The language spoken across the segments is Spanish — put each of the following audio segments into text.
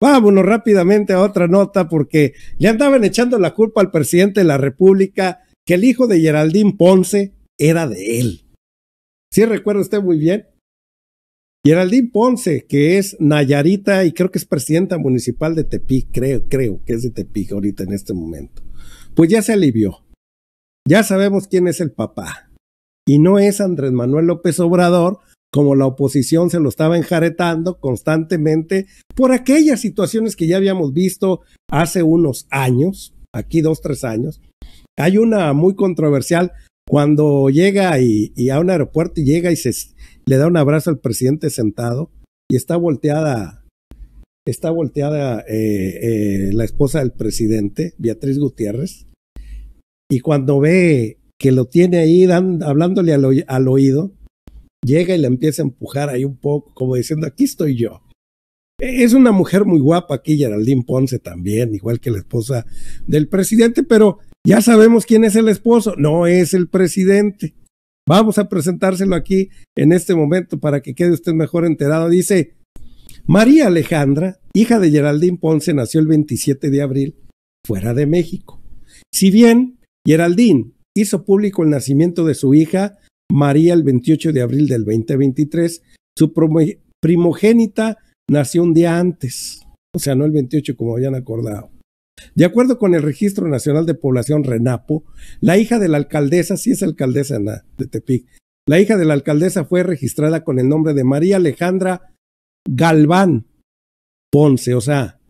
Vámonos rápidamente a otra nota porque le andaban echando la culpa al presidente de la República que el hijo de Geraldine Ponce era de él. ¿Sí recuerda usted muy bien? Geraldine Ponce, que es Nayarita y creo que es presidenta municipal de Tepic, creo, creo que es de Tepic ahorita en este momento. Pues ya se alivió. Ya sabemos quién es el papá. Y no es Andrés Manuel López Obrador, como la oposición se lo estaba enjaretando constantemente por aquellas situaciones que ya habíamos visto hace unos años, aquí dos, tres años. Hay una muy controversial cuando llega y, a un aeropuerto y llega y se, le da un abrazo al presidente sentado y está volteada, está volteada eh, eh, la esposa del presidente, Beatriz Gutiérrez, y cuando ve que lo tiene ahí hablándole al oído, llega y la empieza a empujar ahí un poco, como diciendo, aquí estoy yo. E-, es una mujer muy guapa aquí, Geraldine Ponce también, igual que la esposa del presidente, pero ya sabemos quién es el esposo, no es el presidente. Vamos a presentárselo aquí en este momento para que quede usted mejor enterado. Dice, María Alejandra, hija de Geraldine Ponce, nació el 27 de abril fuera de México. Si bien Geraldine hizo público el nacimiento de su hija María el 28 de abril del 2023. Su primogénita nació un día antes, o sea, no el 28 como habían acordado. De acuerdo con el Registro Nacional de Población Renapo, la hija de la alcaldesa, sí es alcaldesa de Tepic, la hija de la alcaldesa fue registrada con el nombre de María Alejandra Galván Ponce, o sea,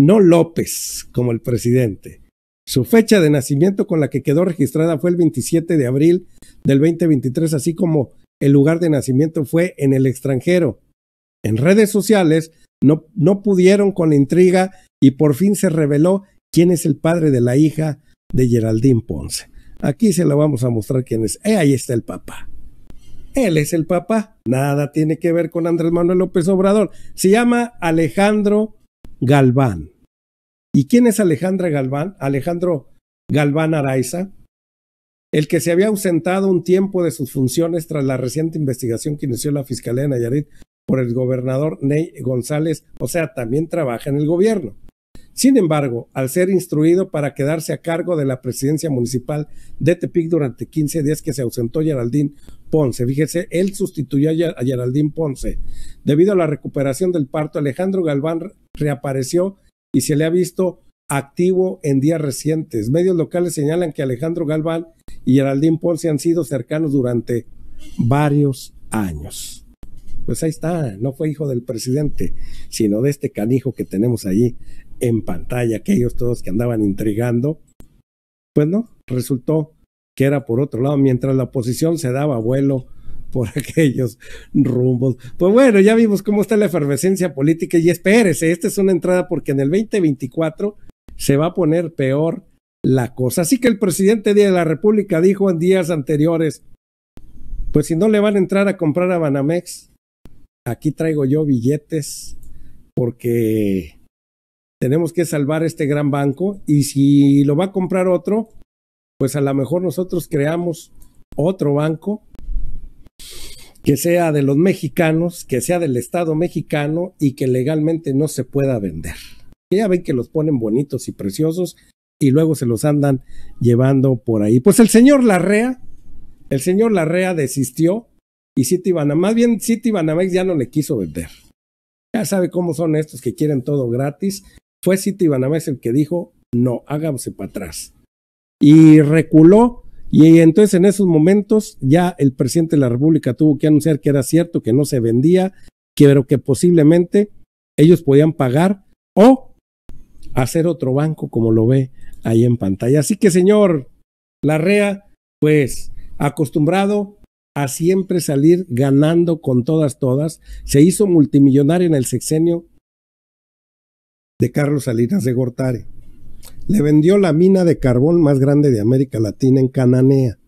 no López como el presidente, su fecha de nacimiento con la que quedó registrada fue el 27 de abril del 2023, así como el lugar de nacimiento fue en el extranjero. En redes sociales no, pudieron con la intriga y por fin se reveló quién es el padre de la hija de Geraldine Ponce. Aquí se la vamos a mostrar quién es. Eh, ahí está el papá. Él es el papá. Nada tiene que ver con Andrés Manuel López Obrador. Se llama Alejandro Galván. ¿Y quién es Alejandra Galván? Alejandro Galván Araiza, el que se había ausentado un tiempo de sus funciones tras la reciente investigación que inició la Fiscalía de Nayarit por el gobernador Ney González, o sea, también trabaja en el gobierno. Sin embargo, al ser instruido para quedarse a cargo de la presidencia municipal de Tepic durante 15 días que se ausentó Geraldín Ponce, fíjese, él sustituyó a Geraldín Ponce. Debido a la recuperación del parto, Alejandro Galván reapareció y se le ha visto activo en días recientes. Medios locales señalan que Alejandro Galván y Geraldine Ponce han sido cercanos durante varios años. Pues ahí está, no fue hijo del presidente, sino de este canijo que tenemos allí en pantalla, aquellos todos que andaban intrigando. Pues no, resultó que era por otro lado, mientras la oposición se daba vuelo por aquellos rumbos. Pues bueno, ya vimos cómo está la efervescencia política y espérese, esta es una entrada porque en el 2024 se va a poner peor la cosa. Así que el presidente de la República dijo en días anteriores, pues si no le van a entrar a comprar a Banamex, aquí traigo yo billetes porque tenemos que salvar este gran banco y si lo va a comprar otro, pues a lo mejor nosotros creamos otro banco que sea de los mexicanos, que sea del Estado mexicano y que legalmente no se pueda vender. Ya ven que los ponen bonitos y preciosos y luego se los andan llevando por ahí. Pues el señor Larrea, el señor Larrea desistió y Banamex, más bien Banamex ya no le quiso vender. Ya sabe cómo son estos que quieren todo gratis. Fue Banamex el que dijo, no, háganse para atrás. Y reculó y entonces en esos momentos ya el presidente de la República tuvo que anunciar que era cierto, que no se vendía, pero que posiblemente ellos podían pagar o hacer otro banco como lo ve ahí en pantalla. Así que señor Larrea, pues acostumbrado a siempre salir ganando con todas, todas, se hizo multimillonario en el sexenio de Carlos Salinas de Gortari le vendió la mina de carbón más grande de América Latina en Cananea.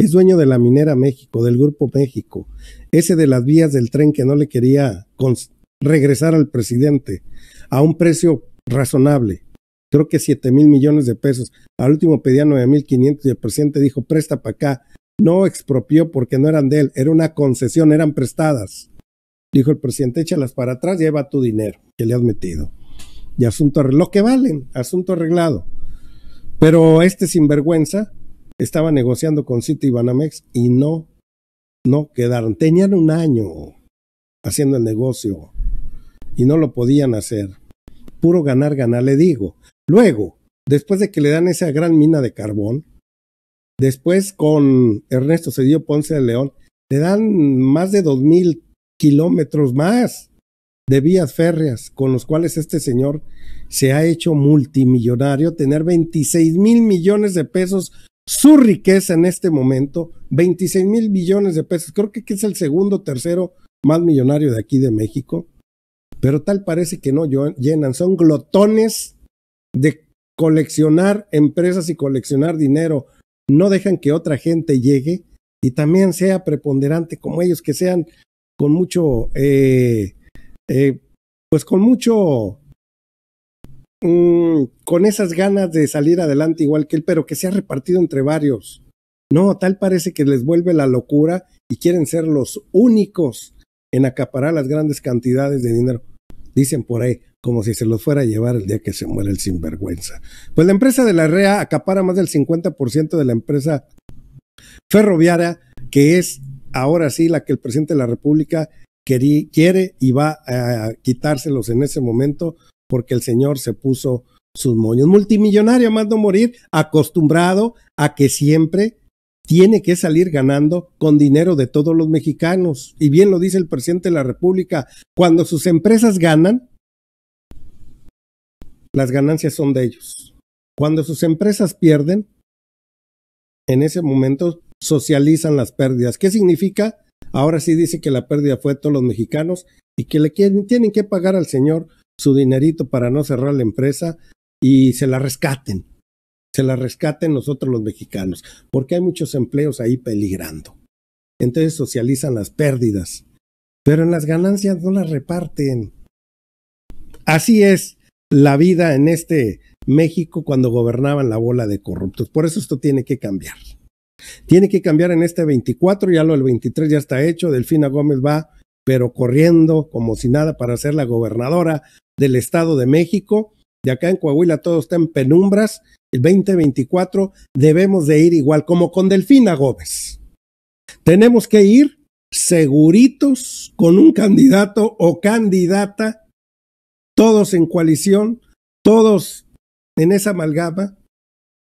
Es dueño de la minera México, del Grupo México, ese de las vías del tren que no le quería regresar al presidente a un precio razonable. Creo que 7 mil millones de pesos. Al último pedía 9 mil 500 y el presidente dijo, presta para acá. No expropió porque no eran de él, era una concesión, eran prestadas. Dijo el presidente, échalas para atrás, lleva tu dinero que le has metido y asunto arreglado. Lo que valen, asunto arreglado. Pero este sinvergüenza estaba negociando con City y Banamex y no, no quedaron. Tenían un año haciendo el negocio y no lo podían hacer. Puro ganar, ganar, le digo. Luego, después de que le dan esa gran mina de carbón, después con Ernesto Cedillo Ponce de León, le dan más de dos mil kilómetros más de vías férreas con los cuales este señor se ha hecho multimillonario, tener 26 mil millones de pesos, su riqueza en este momento, 26 mil millones de pesos, creo que es el segundo, tercero más millonario de aquí de México, pero tal parece que no llenan, son glotones de coleccionar empresas y coleccionar dinero, no dejan que otra gente llegue y también sea preponderante como ellos, que sean con mucho... Eh, eh, pues con mucho, mm, con esas ganas de salir adelante igual que él, pero que se ha repartido entre varios. No, tal parece que les vuelve la locura y quieren ser los únicos en acaparar las grandes cantidades de dinero. Dicen por ahí, como si se los fuera a llevar el día que se muera el sinvergüenza. Pues la empresa de la REA acapara más del 50% de la empresa ferroviaria, que es ahora sí la que el presidente de la República quiere y va a quitárselos en ese momento porque el Señor se puso sus moños. Multimillonario, mando morir, acostumbrado a que siempre tiene que salir ganando con dinero de todos los mexicanos. Y bien lo dice el presidente de la República, cuando sus empresas ganan, las ganancias son de ellos. Cuando sus empresas pierden, en ese momento socializan las pérdidas. ¿Qué significa? Ahora sí dice que la pérdida fue de todos los mexicanos y que le tienen que pagar al señor su dinerito para no cerrar la empresa y se la rescaten. Se la rescaten nosotros los mexicanos, porque hay muchos empleos ahí peligrando. Entonces socializan las pérdidas, pero en las ganancias no las reparten. Así es la vida en este México cuando gobernaban la bola de corruptos. Por eso esto tiene que cambiar. Tiene que cambiar en este 24, ya lo del 23 ya está hecho, Delfina Gómez va, pero corriendo como si nada para ser la gobernadora del Estado de México. De acá en Coahuila todo está en penumbras. El 2024 debemos de ir igual como con Delfina Gómez. Tenemos que ir seguritos con un candidato o candidata, todos en coalición, todos en esa amalgama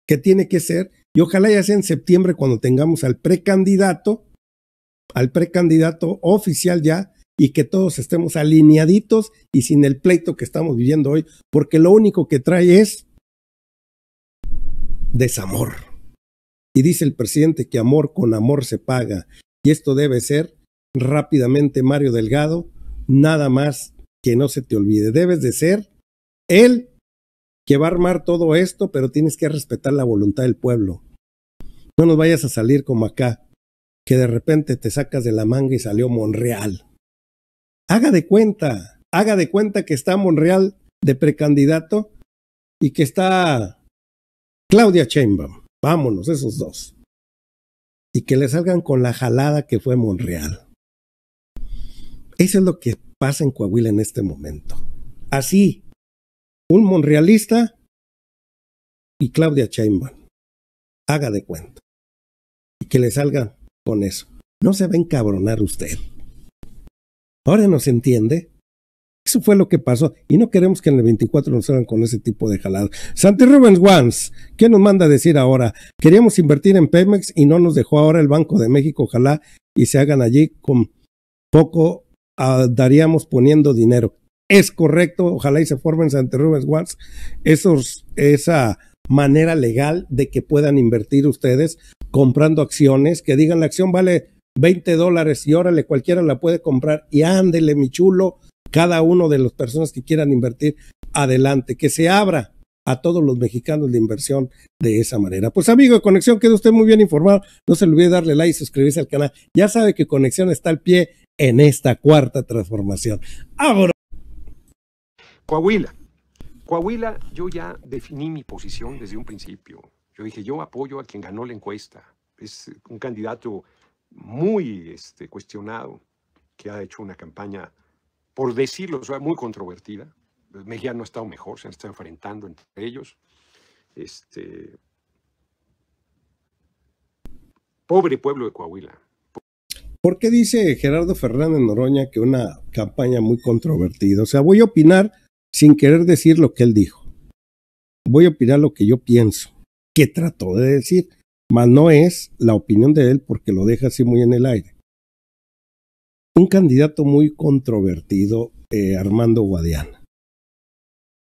que tiene que ser y ojalá ya sea en septiembre cuando tengamos al precandidato, al precandidato oficial ya, y que todos estemos alineaditos y sin el pleito que estamos viviendo hoy, porque lo único que trae es desamor. Y dice el presidente que amor con amor se paga. Y esto debe ser rápidamente, Mario Delgado, nada más que no se te olvide. Debes de ser el que va a armar todo esto, pero tienes que respetar la voluntad del pueblo. No nos vayas a salir como acá, que de repente te sacas de la manga y salió Monreal. Haga de cuenta, haga de cuenta que está Monreal de precandidato y que está Claudia Sheinbaum. Vámonos, esos dos. Y que le salgan con la jalada que fue Monreal. Eso es lo que pasa en Coahuila en este momento. Así, un monrealista y Claudia Sheinbaum. Haga de cuenta. Y que le salga con eso. No se va a encabronar usted. Ahora nos entiende. Eso fue lo que pasó. Y no queremos que en el 24 nos salgan con ese tipo de jaladas. Santi Rubens once ¿qué nos manda a decir ahora? Queríamos invertir en Pemex y no nos dejó ahora el Banco de México. Ojalá y se hagan allí con poco ah, daríamos poniendo dinero es correcto, ojalá y se formen ante Rubens Watts esos, esa manera legal de que puedan invertir ustedes comprando acciones, que digan la acción vale 20 dólares y órale, cualquiera la puede comprar y ándele mi chulo, cada uno de las personas que quieran invertir, adelante, que se abra a todos los mexicanos de inversión de esa manera. Pues amigo de Conexión, quede usted muy bien informado, no se olvide darle like y suscribirse al canal, ya sabe que Conexión está al pie en esta cuarta transformación. ¡Ahora! Coahuila. Coahuila, yo ya definí mi posición desde un principio. Yo dije, yo apoyo a quien ganó la encuesta. Es eh, un candidato muy este, cuestionado, que ha hecho una campaña, por decirlo, muy controvertida. Mejía no ha estado mejor, se han estado enfrentando entre ellos. Este, pobre pueblo de Coahuila. ¿Por qué dice Gerardo Fernández Noroña que una campaña muy controvertida? O sea, voy a opinar sin querer decir lo que él dijo. Voy a opinar lo que yo pienso, que trató de decir, mas no es la opinión de él porque lo deja así muy en el aire. Un candidato muy controvertido, eh, Armando Guadiana.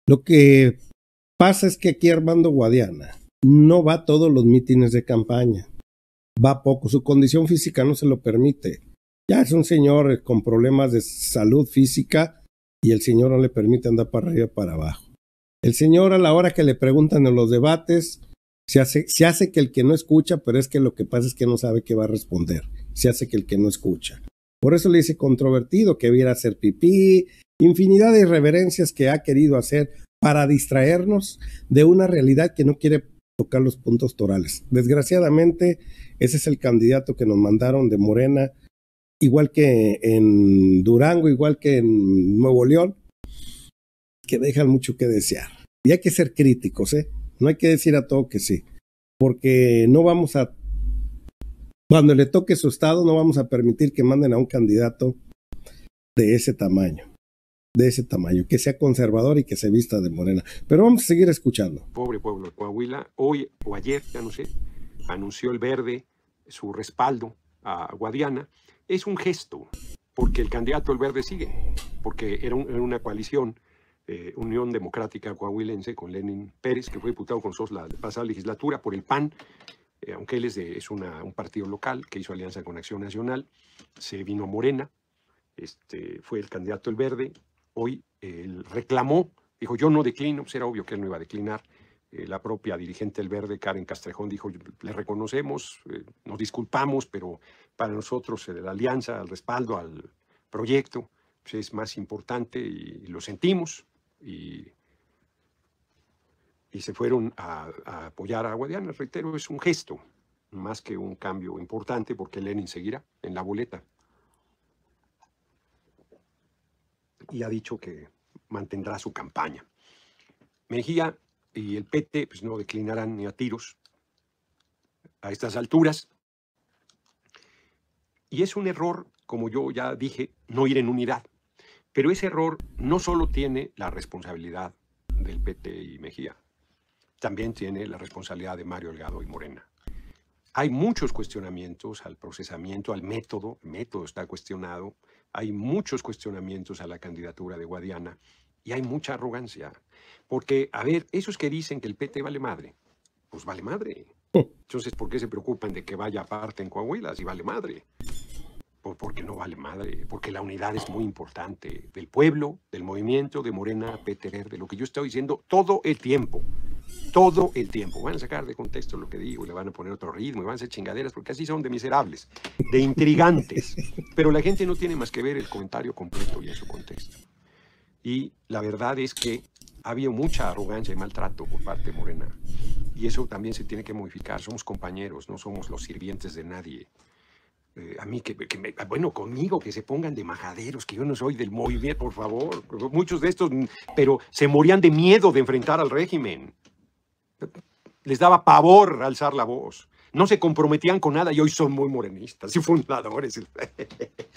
Lo que pasa es que aquí Armando Guadiana no va a todos los mítines de campaña, va poco, su condición física no se lo permite. Ya es un señor eh, con problemas de salud física, y el Señor no le permite andar para arriba para abajo. El Señor a la hora que le preguntan en los debates, se hace, se hace que el que no escucha, pero es que lo que pasa es que no sabe qué va a responder. Se hace que el que no escucha. Por eso le dice controvertido que viera hacer pipí, infinidad de irreverencias que ha querido hacer para distraernos de una realidad que no quiere tocar los puntos torales. Desgraciadamente, ese es el candidato que nos mandaron de Morena igual que en Durango, igual que en Nuevo León, que dejan mucho que desear. Y hay que ser críticos, ¿eh? No hay que decir a todo que sí, porque no vamos a, cuando le toque su estado, no vamos a permitir que manden a un candidato de ese tamaño, de ese tamaño, que sea conservador y que se vista de morena. Pero vamos a seguir escuchando. Pobre pueblo de Coahuila, hoy o ayer, ya no sé, anunció el verde su respaldo a Guadiana es un gesto, porque el candidato El verde sigue, porque era, una coalición, eh, Unión Democrática Coahuilense con Lenin Pérez, que fue diputado con SOS la pasada legislatura por el PAN, eh, aunque él es, de, un partido local que hizo alianza con Acción Nacional, se vino a Morena, este, fue el candidato El verde, hoy eh, él reclamó, dijo yo no declino, pues era obvio que él no iba a declinar, eh, la propia dirigente del Verde, Karen Castrejón, dijo, le reconocemos, eh, nos disculpamos, pero para nosotros eh, la alianza, el respaldo al proyecto pues, es más importante y, lo sentimos. Y, se fueron a, a, apoyar a Guadiana. Reitero, es un gesto, más que un cambio importante, porque Lenin seguirá en la boleta. Y ha dicho que mantendrá su campaña. Mejía y el PT pues no declinarán ni a tiros a estas alturas. Y es un error, como yo ya dije, no ir en unidad. Pero ese error no solo tiene la responsabilidad del PT y Mejía, también tiene la responsabilidad de Mario Holgado y Morena. Hay muchos cuestionamientos al procesamiento, al método, el método está cuestionado, hay muchos cuestionamientos a la candidatura de Guadiana y hay mucha arrogancia. Porque, a ver, esos que dicen que el PT vale madre, pues vale madre. Entonces, ¿por qué se preocupan de que vaya aparte en Coahuila si vale madre? Pues porque no vale madre, porque la unidad es muy importante del pueblo, del movimiento, de Morena, PT, de lo que yo estoy diciendo todo el tiempo. Todo el tiempo. Van a sacar de contexto lo que digo, y le van a poner otro ritmo, y van a hacer chingaderas, porque así son de miserables, de intrigantes. Pero la gente no tiene más que ver el comentario completo y en su contexto. Y la verdad es que había mucha arrogancia y maltrato por parte de Morena. Y eso también se tiene que modificar. Somos compañeros, no somos los sirvientes de nadie. Eh, a mí que, ah, bueno, conmigo que se pongan de majaderos, que yo no soy del movimiento, por favor. Muchos de estos, mm, pero se morían de miedo de enfrentar al régimen. Les daba pavor alzar la voz. No se comprometían con nada y hoy son muy morenistas y fundadores.